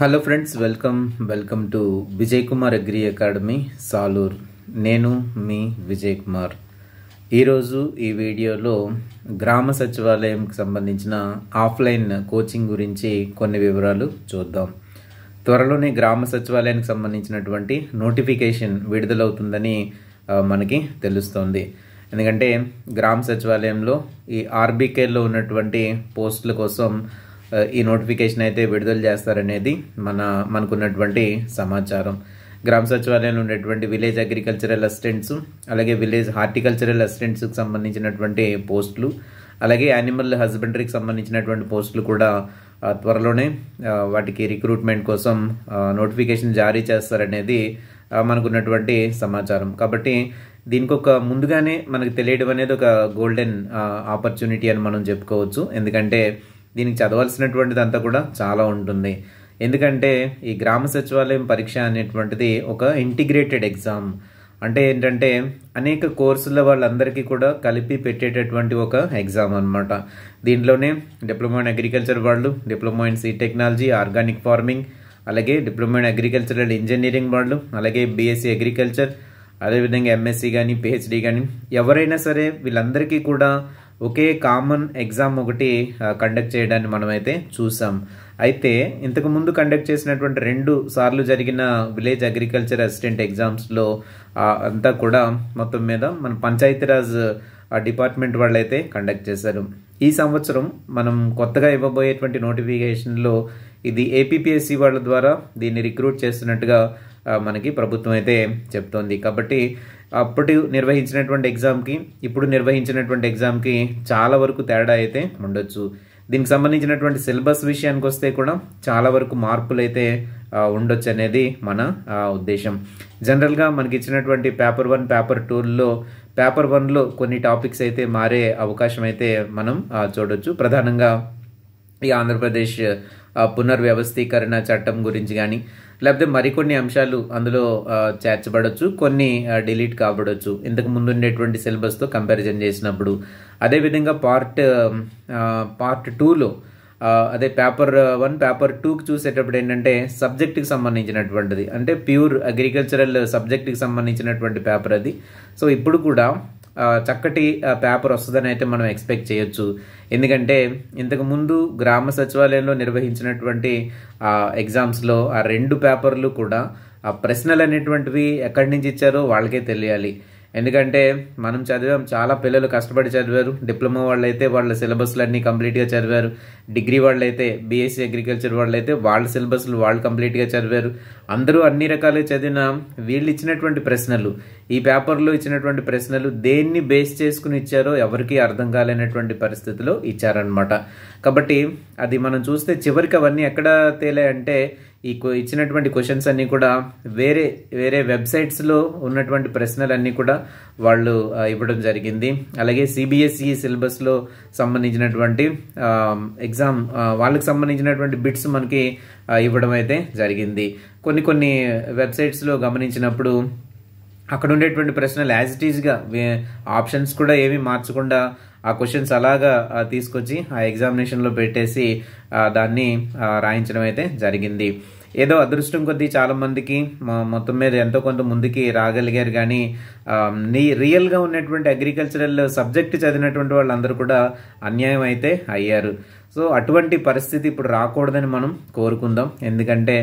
hello friends welcome welcome to Vijay Kumar agri academy Salur నేను మీ విజయ్ కుమార్ ఈరోజు ఈ వీడియోలో గ్రామ సచివాలయంకి సంబంధించిన ఆఫ్లైన్ కోచింగ్ గురించి కొన్ని వివరాలు చూద్దాం త్వరలోనే గ్రామ సచివాలయానికి సంబంధించినటువంటి నోటిఫికేషన్ విడుదలవుతుందని మనకి తెలుస్తోంది ఎందుకంటే గ్రామ సచివాలయంలో ఈ ఆర్బీకేలో ఉన్నటువంటి పోస్టుల కోసం ఈ నోటిఫికేషన్ అయితే విడుదల చేస్తారనేది మన మనకున్నటువంటి సమాచారం గ్రామ సచివాలయంలో ఉన్నటువంటి విలేజ్ అగ్రికల్చరల్ అసిస్టెంట్స్ అలాగే విలేజ్ హార్టికల్చరల్ అసిస్టెంట్స్కి సంబంధించినటువంటి పోస్టులు అలాగే యానిమల్ హస్బెండరీకి సంబంధించినటువంటి పోస్టులు కూడా త్వరలోనే వాటికి రిక్రూట్మెంట్ కోసం నోటిఫికేషన్ జారీ చేస్తారనేది మనకున్నటువంటి సమాచారం కాబట్టి దీనికి ఒక ముందుగానే మనకు తెలియడం అనేది ఒక గోల్డెన్ ఆపర్చునిటీ అని మనం చెప్పుకోవచ్చు ఎందుకంటే దీనికి చదవలసినటువంటిది అంతా కూడా చాలా ఉంటుంది ఎందుకంటే ఈ గ్రామ సచివాలయం పరీక్ష అనేటువంటిది ఒక ఇంటిగ్రేటెడ్ ఎగ్జామ్ అంటే ఏంటంటే అనేక కోర్సుల వాళ్ళందరికీ కూడా కలిపి పెట్టేటటువంటి ఒక ఎగ్జామ్ అనమాట దీంట్లోనే డిప్లొమా ఇన్ అగ్రికల్చర్ వాళ్ళు diploma in seed technology organic farming అలాగే డిప్లొమా ఇన్ అగ్రికల్చరల్ ఇంజనీరింగ్ వాళ్ళు అలాగే బీఎస్సీ అగ్రికల్చర్ అదేవిధంగా ఎంఎస్సీ కానీ పిహెచ్డి కానీ ఎవరైనా సరే వీళ్ళందరికీ కూడా ఒకే కామన్ ఎగ్జామ్ ఒకటి కండక్ట్ చేయడాన్ని మనమైతే చూసాం అయితే ఇంతకుముందు కండక్ట్ చేసినటువంటి రెండు సార్లు జరిగిన విలేజ్ అగ్రికల్చర్ అసిస్టెంట్ ఎగ్జామ్స్లో అంతా కూడా మొత్తం మీద మన పంచాయతీరాజ్ డిపార్ట్మెంట్ వాళ్ళైతే కండక్ట్ చేశారు ఈ సంవత్సరం మనం కొత్తగా ఇవ్వబోయేటువంటి నోటిఫికేషన్లో ఇది ఏపీఎస్సి వాళ్ళ ద్వారా దీన్ని రిక్రూట్ చేస్తున్నట్టుగా మనకి ప్రభుత్వం అయితే చెప్తోంది కాబట్టి అప్పుడు నిర్వహించినటువంటి ఎగ్జామ్కి ఇప్పుడు నిర్వహించినటువంటి ఎగ్జామ్కి చాలా వరకు తేడా అయితే ఉండొచ్చు దీనికి సంబంధించినటువంటి సిలబస్ విషయానికి వస్తే కూడా చాలా వరకు మార్పులు అయితే ఉండొచ్చు అనేది మన ఉద్దేశం జనరల్గా మనకి ఇచ్చినటువంటి పేపర్ వన్ పేపర్ టూల్లో పేపర్ వన్లో కొన్ని టాపిక్స్ అయితే మారే అవకాశం అయితే మనం చూడొచ్చు ప్రధానంగా ఈ ఆంధ్రప్రదేశ్ పునర్వ్యవస్థీకరణ చట్టం గురించి కానీ లేకపోతే మరికొన్ని అంశాలు అందులో చేర్చబడవచ్చు కొన్ని డిలీట్ కాబడవచ్చు ఇంతకు ముందు ఉండేటువంటి సిలబస్తో కంపారిజన్ చేసినప్పుడు అదేవిధంగా పార్ట్ పార్ట్ టూలో అదే పేపర్ వన్ పేపర్ టూకి చూసేటప్పుడు ఏంటంటే సబ్జెక్ట్కి సంబంధించినటువంటిది అంటే ప్యూర్ అగ్రికల్చరల్ సబ్జెక్టుకి సంబంధించినటువంటి పేపర్ అది సో ఇప్పుడు కూడా చక్కటి పేపర్ వస్తుందని అయితే మనం ఎక్స్పెక్ట్ చేయొచ్చు ఎందుకంటే ఇంతకుముందు గ్రామ సచివాలయంలో నిర్వహించినటువంటి ఎగ్జామ్స్లో ఆ రెండు పేపర్లు కూడా ఆ ప్రశ్నలు అనేటువంటివి ఎక్కడి నుంచి ఇచ్చారో వాళ్ళకే తెలియాలి ఎందుకంటే మనం చదివాం చాలా పిల్లలు కష్టపడి చదివారు డిప్లొమా వాళ్ళు అయితే వాళ్ళ సిలబస్లు అన్నీ కంప్లీట్గా చదివారు డిగ్రీ వాళ్ళు అయితే బీఎస్సీ అగ్రికల్చర్ వాళ్ళు అయితే వాళ్ళ సిలబస్లు వాళ్ళు కంప్లీట్గా చదివారు అందరూ అన్ని రకాలు చదివిన వీళ్ళు ఇచ్చినటువంటి ప్రశ్నలు ఈ పేపర్లో ఇచ్చినటువంటి ప్రశ్నలు దేన్ని బేస్ చేసుకుని ఇచ్చారో ఎవరికీ అర్థం కాలేనటువంటి పరిస్థితిలో ఇచ్చారనమాట కాబట్టి అది మనం చూస్తే చివరికి అవన్నీ ఎక్కడ తేలే అంటే ఈ ఇచ్చినటువంటి క్వశ్చన్స్ అన్నీ కూడా వేరే వేరే వెబ్సైట్స్లో ఉన్నటువంటి ప్రశ్నలన్నీ కూడా వాళ్ళు ఇవ్వడం జరిగింది అలాగే సిబిఎస్ఈ సిలబస్లో సంబంధించినటువంటి ఎగ్జామ్ వాళ్ళకి సంబంధించినటువంటి బిట్స్ మనకి ఇవ్వడం అయితే జరిగింది కొన్ని కొన్ని వెబ్సైట్స్లో గమనించినప్పుడు అక్కడ ఉండేటువంటి ప్రశ్నలు యాజ్ ఇట్ ఈజ్గా ఆప్షన్స్ కూడా ఏమీ మార్చకుండా ఆ క్వశ్చన్స్ అలాగా తీసుకొచ్చి ఆ ఎగ్జామినేషన్లో పెట్టేసి దాన్ని రాయించడం అయితే జరిగింది ఏదో అదృష్టం కొద్దీ చాలామందికి మొత్తం మీద ఎంతో కొంత ముందుకి రాగలిగారు కానీ నీ రియల్గా ఉన్నటువంటి అగ్రికల్చరల్ సబ్జెక్ట్ చదివినటువంటి వాళ్ళందరూ కూడా అన్యాయం అయితే అయ్యారు సో అటువంటి పరిస్థితి ఇప్పుడు రాకూడదని మనం కోరుకుందాం ఎందుకంటే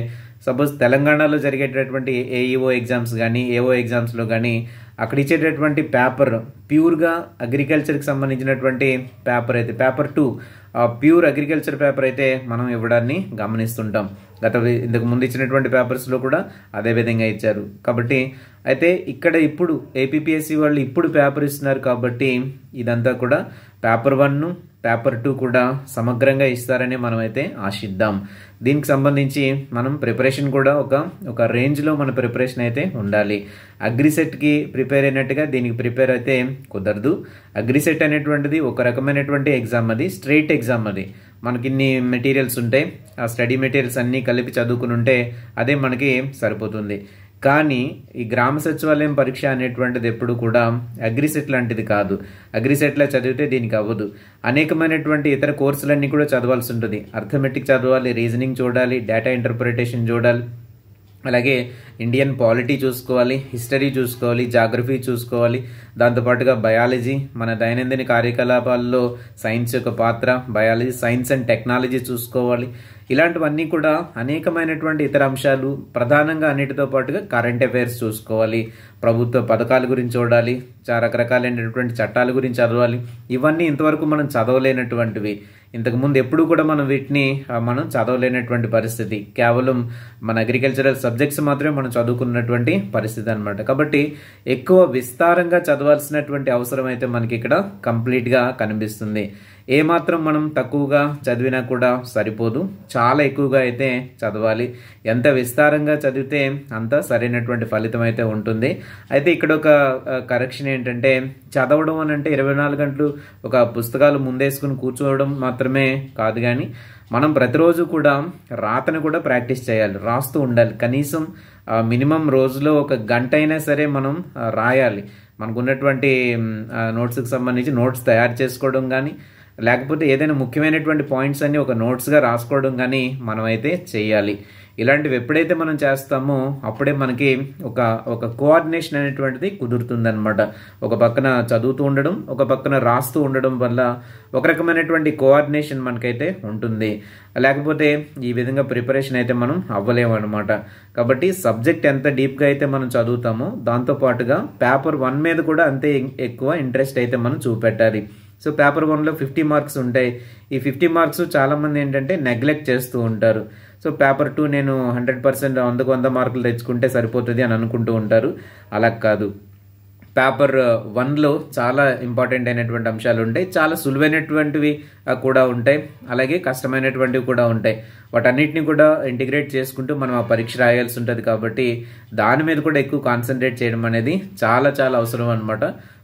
సపోజ్ తెలంగాణలో జరిగేటటువంటి ఏఈఓ ఎగ్జామ్స్ కానీ ఏఓ ఎగ్జామ్స్లో కానీ అక్కడ ఇచ్చేటటువంటి పేపర్ ప్యూర్గా అగ్రికల్చర్కి సంబంధించినటువంటి పేపర్ అయితే paper two pure agriculture paper అయితే మనం ఇవ్వడాన్ని గమనిస్తుంటాం గత ఇంతకు ముందు ఇచ్చినటువంటి పేపర్స్లో కూడా అదే విధంగా ఇచ్చారు కాబట్టి అయితే ఇక్కడ ఇప్పుడు ఏపీపీఎస్సీ వాళ్ళు ఇప్పుడు పేపర్ ఇస్తున్నారు కాబట్టి ఇదంతా కూడా పేపర్ వన్ను పేపర్ టూ కూడా సమగ్రంగా ఇస్తారని అయితే ఆశిద్దాం దీనికి సంబంధించి మనం ప్రిపరేషన్ కూడా ఒక ఒక రేంజ్లో మన ప్రిపరేషన్ అయితే ఉండాలి అగ్రిసెట్కి ప్రిపేర్ అయినట్టుగా దీనికి ప్రిపేర్ అయితే కుదరదు అగ్రిసెట్ అనేటువంటిది ఒక రకమైనటువంటి ఎగ్జామ్ అది స్ట్రైట్ ఎగ్జామ్ అది మనకి ఇన్ని మెటీరియల్స్ ఉంటాయి ఆ స్టడీ మెటీరియల్స్ అన్నీ కలిపి చదువుకుని ఉంటే అదే మనకి సరిపోతుంది కానీ ఈ గ్రామ సచివాలయం పరీక్ష అనేటువంటిది ఎప్పుడు కూడా అగ్రిసెట్ లాంటిది కాదు అగ్రిసెట్లా చదివితే దీనికి అవ్వదు అనేకమైనటువంటి ఇతర కోర్సులన్నీ కూడా చదవాల్సి ఉంటుంది అర్థమెటిక్ చదవాలి రీజనింగ్ చూడాలి డేటా ఇంటర్ప్రిటేషన్ చూడాలి అలాగే ఇండియన్ పాలిటీ చూసుకోవాలి హిస్టరీ చూసుకోవాలి జాగ్రఫీ చూసుకోవాలి దాంతోపాటుగా బయాలజీ మన దైనందిన కార్యకలాపాల్లో సైన్స్ యొక్క పాత్ర బయాలజీ సైన్స్ అండ్ టెక్నాలజీ చూసుకోవాలి ఇలాంటివన్నీ కూడా అనేకమైనటువంటి ఇతర అంశాలు ప్రధానంగా అన్నిటితో పాటుగా కరెంట్ అఫైర్స్ చూసుకోవాలి ప్రభుత్వ పథకాల గురించి చూడాలి చాలా రకరకాలైనటువంటి చట్టాల గురించి చదవాలి ఇవన్నీ ఇంతవరకు మనం చదవలేనటువంటివి ఇంతకుముందు ఎప్పుడు కూడా మనం వీటిని మనం చదవలేనటువంటి పరిస్థితి కేవలం మన అగ్రికల్చరల్ సబ్జెక్ట్స్ మాత్రమే మనం చదువుకున్నటువంటి పరిస్థితి అనమాట కాబట్టి ఎక్కువ విస్తారంగా చదవాల్సినటువంటి అవసరం అయితే మనకి ఇక్కడ కంప్లీట్గా కనిపిస్తుంది ఏమాత్రం మనం తక్కువగా చదివినా కూడా సరిపోదు చాలా ఎక్కువగా అయితే చదవాలి ఎంత విస్తారంగా చదివితే అంత సరైనటువంటి ఫలితం అయితే ఉంటుంది అయితే ఇక్కడ ఒక కరెక్షన్ ఏంటంటే చదవడం అని అంటే ఇరవై నాలుగు గంటలు ఒక పుస్తకాలు ముందేసుకుని కూర్చోవడం మాత్రమే కాదు కానీ మనం ప్రతిరోజు కూడా రాతను కూడా ప్రాక్టీస్ చేయాలి రాస్తూ ఉండాలి కనీసం మినిమం రోజులో ఒక గంట అయినా సరే మనం రాయాలి మనకున్నటువంటి నోట్స్కి సంబంధించి నోట్స్ తయారు చేసుకోవడం కానీ లేకపోతే ఏదైనా ముఖ్యమైనటువంటి పాయింట్స్ అన్ని ఒక నోట్స్గా రాసుకోవడం కానీ మనమైతే చేయాలి ఇలాంటివి ఎప్పుడైతే మనం చేస్తామో అప్పుడే మనకి ఒక ఒక కోఆర్డినేషన్ అనేటువంటిది కుదురుతుందనమాట ఒక పక్కన చదువుతూ ఉండడం ఒక పక్కన రాస్తూ ఉండడం వల్ల ఒక రకమైనటువంటి కోఆర్డినేషన్ మనకైతే ఉంటుంది లేకపోతే ఈ విధంగా ప్రిపరేషన్ అయితే మనం అవ్వలేము అనమాట కాబట్టి సబ్జెక్ట్ ఎంత డీప్గా అయితే మనం చదువుతామో దాంతోపాటుగా పేపర్ వన్ మీద కూడా అంతే ఎక్కువ ఇంట్రెస్ట్ అయితే మనం చూపెట్టాలి సో పేపర్ వన్లో ఫిఫ్టీ మార్క్స్ ఉంటాయి ఈ ఫిఫ్టీ మార్క్స్ చాలామంది ఏంటంటే నెగ్లెక్ట్ చేస్తూ ఉంటారు సో పేపర్ టూ నేను హండ్రెడ్ పర్సెంట్ వందకు వంద మార్కులు తెచ్చుకుంటే సరిపోతుంది అని అనుకుంటూ ఉంటారు అలా కాదు పేపర్ వన్లో చాలా ఇంపార్టెంట్ అయినటువంటి అంశాలు ఉంటాయి చాలా సులువైనటువంటివి కూడా ఉంటాయి అలాగే కష్టమైనటువంటివి కూడా ఉంటాయి వాటన్నిటిని కూడా ఇంటిగ్రేట్ చేసుకుంటూ మనం ఆ పరీక్ష రాయాల్సి ఉంటుంది కాబట్టి దాని మీద కూడా ఎక్కువ కాన్సన్ట్రేట్ చేయడం అనేది చాలా చాలా అవసరం అనమాట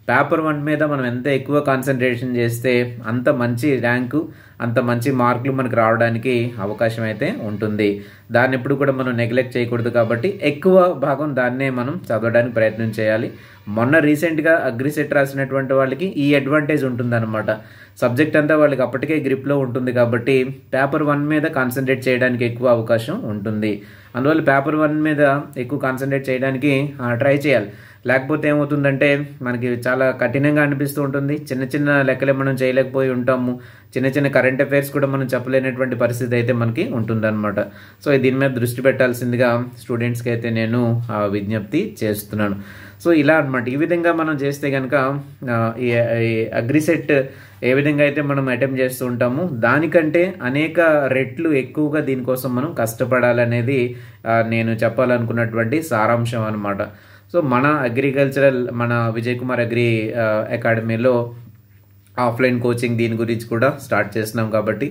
పేపర్ వన్ మీద మనం ఎంత ఎక్కువ కాన్సన్ట్రేషన్ చేస్తే అంత మంచి ర్యాంకు అంత మంచి మార్కులు మనకు రావడానికి అవకాశం అయితే ఉంటుంది దాన్ని ఎప్పుడు కూడా మనం నెగ్లెక్ట్ చేయకూడదు కాబట్టి ఎక్కువ భాగం దాన్నే మనం చదవడానికి ప్రయత్నం చేయాలి మొన్న రీసెంట్గా అగ్రిసెట్ రాసినటువంటి వాళ్ళకి ఈ అడ్వాంటేజ్ ఉంటుందన్నమాట సబ్జెక్ట్ అంతా వాళ్ళకి అప్పటికే గ్రిప్లో ఉంటుంది కాబట్టి పేపర్ వన్ మీద కాన్సన్ట్రేట్ చేయడానికి ఎక్కువ అవకాశం ఉంటుంది అందువల్ల పేపర్ వన్ మీద ఎక్కువ కాన్సన్ట్రేట్ చేయడానికి ట్రై చేయాలి లేకపోతే ఏమవుతుందంటే మనకి చాలా కఠినంగా అనిపిస్తూ ఉంటుంది చిన్న చిన్న లెక్కలే మనం చేయలేకపోయి ఉంటాము చిన్న చిన్న కరెంట్ అఫైర్స్ కూడా మనం చెప్పలేనటువంటి పరిస్థితి అయితే మనకి ఉంటుందన్నమాట సో దీని మీద దృష్టి పెట్టాల్సిందిగా స్టూడెంట్స్కి అయితే నేను విజ్ఞప్తి చేస్తున్నాను సో ఇలా అనమాట ఈ విధంగా మనం చేస్తే కనుక ఈ అగ్రిసెట్ ఏ విధంగా అయితే మనం అటెంప్ట్ చేస్తూ ఉంటాము దానికంటే అనేక రెట్లు ఎక్కువగా దీనికోసం మనం కష్టపడాలనేది నేను చెప్పాలనుకున్నటువంటి సారాంశం అనమాట సో మన అగ్రికల్చరల్ మన విజయ్ కుమార్ అగ్రి అకాడమీలో ఆఫ్లైన్ కోచింగ్ దీని గురించి కూడా స్టార్ట్ చేస్తున్నాం కాబట్టి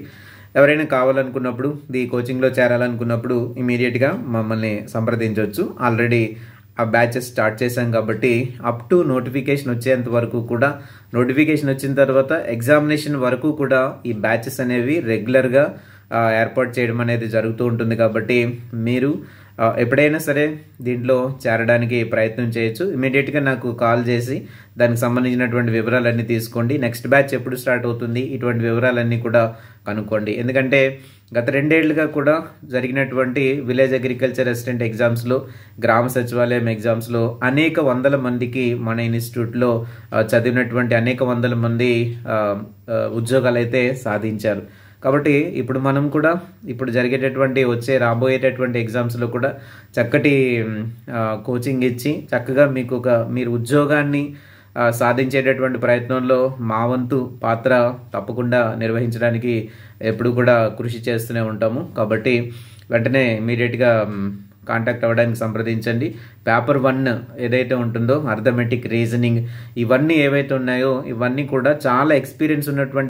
ఎవరైనా కావాలనుకున్నప్పుడు ఈ కోచింగ్లో చేరాలనుకున్నప్పుడు ఇమీడియట్గా మమ్మల్ని సంప్రదించవచ్చు ఆల్రెడీ ఆ బ్యాచెస్ స్టార్ట్ చేశాం కాబట్టి అప్ టు నోటిఫికేషన్ వచ్చేంత వరకు కూడా నోటిఫికేషన్ వచ్చిన తర్వాత ఎగ్జామినేషన్ వరకు కూడా ఈ బ్యాచెస్ అనేవి రెగ్యులర్గా ఏర్పాటు చేయడం అనేది జరుగుతూ ఉంటుంది కాబట్టి మీరు ఎప్పుడైనా సరే దీంట్లో చేరడానికి ప్రయత్నం చేయొచ్చు ఇమీడియట్గా నాకు కాల్ చేసి దానికి సంబంధించినటువంటి వివరాలన్నీ తీసుకోండి నెక్స్ట్ బ్యాచ్ ఎప్పుడు స్టార్ట్ అవుతుంది ఇటువంటి వివరాలన్నీ కూడా కనుక్కోండి ఎందుకంటే గత రెండేళ్లుగా కూడా జరిగినటువంటి విలేజ్ అగ్రికల్చర్ అసిస్టెంట్ ఎగ్జామ్స్లో గ్రామ సచివాలయం ఎగ్జామ్స్లో అనేక వందల మందికి మన ఇన్స్టిట్యూట్లో చదివినటువంటి అనేక వందల మంది ఉద్యోగాలు అయితే సాధించారు కాబట్టి ఇప్పుడు మనం కూడా ఇప్పుడు జరిగేటటువంటి వచ్చే రాబోయేటటువంటి ఎగ్జామ్స్లో కూడా చక్కటి కోచింగ్ ఇచ్చి చక్కగా మీకు ఒక మీరు ఉద్యోగాన్ని సాధించేటటువంటి ప్రయత్నంలో మా వంతు పాత్ర తప్పకుండా నిర్వహించడానికి ఎప్పుడు కూడా కృషి చేస్తూనే ఉంటాము కాబట్టి వెంటనే ఇమీడియట్గా కాంటాక్ట్ అవ్వడానికి సంప్రదించండి పేపర్ వన్ ఏదైతే ఉంటుందో అర్థమెటిక్ రీజనింగ్ ఇవన్నీ ఏవైతే ఉన్నాయో ఇవన్నీ కూడా చాలా ఎక్స్పీరియన్స్ ఉన్నటువంటి